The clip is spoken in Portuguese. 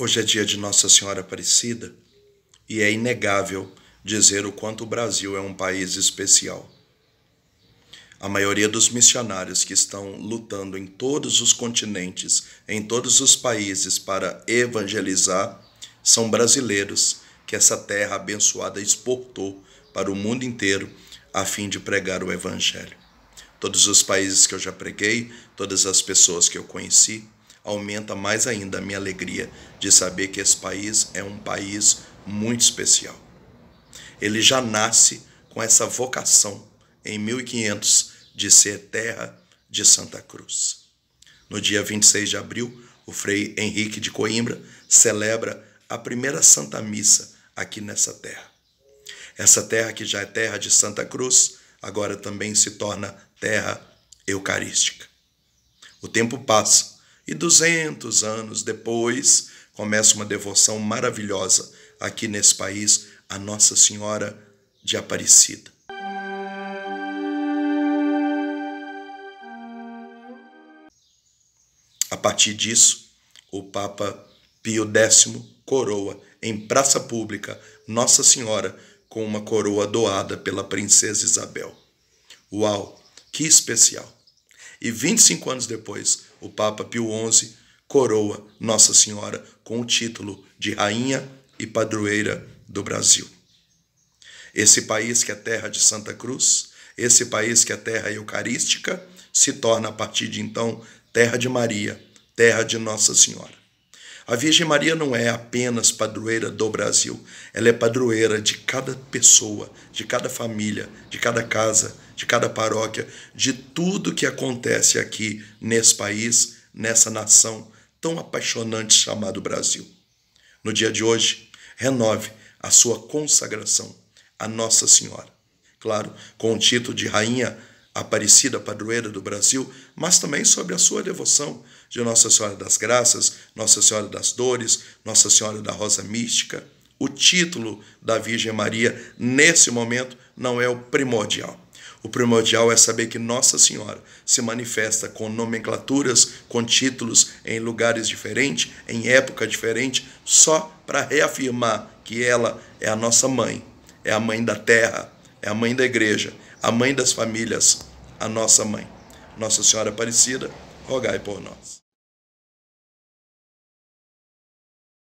Hoje é dia de Nossa Senhora Aparecida e é inegável dizer o quanto o Brasil é um país especial. A maioria dos missionários que estão lutando em todos os continentes, em todos os países para evangelizar, são brasileiros que essa terra abençoada exportou para o mundo inteiro a fim de pregar o Evangelho. Todos os países que eu já preguei, todas as pessoas que eu conheci, aumenta mais ainda a minha alegria de saber que esse país é um país muito especial. Ele já nasce com essa vocação em 1500 de ser terra de Santa Cruz. No dia 26 de abril, o Frei Henrique de Coimbra celebra a primeira Santa Missa aqui nessa terra. Essa terra que já é terra de Santa Cruz, agora também se torna terra eucarística. O tempo passa e 200 anos depois, começa uma devoção maravilhosa aqui nesse país a Nossa Senhora de Aparecida. A partir disso, o Papa Pio X coroa em praça pública Nossa Senhora com uma coroa doada pela princesa Isabel. Uau, que especial! E 25 anos depois, o Papa Pio XI coroa Nossa Senhora com o título de Rainha e Padroeira do Brasil. Esse país que é terra de Santa Cruz, esse país que é terra eucarística, se torna a partir de então terra de Maria, terra de Nossa Senhora. A Virgem Maria não é apenas padroeira do Brasil, ela é padroeira de cada pessoa, de cada família, de cada casa, de cada paróquia, de tudo que acontece aqui nesse país, nessa nação tão apaixonante chamado Brasil. No dia de hoje, renove a sua consagração à Nossa Senhora. Claro, com o título de Rainha Aparecida Padroeira do Brasil, mas também sobre a sua devoção de Nossa Senhora das Graças, Nossa Senhora das Dores, Nossa Senhora da Rosa Mística. O título da Virgem Maria, nesse momento, não é o primordial. O primordial é saber que Nossa Senhora se manifesta com nomenclaturas, com títulos em lugares diferentes, em época diferente, só para reafirmar que ela é a nossa mãe, é a mãe da terra, é a mãe da igreja, a mãe das famílias, a nossa mãe. Nossa Senhora Aparecida, rogai por nós.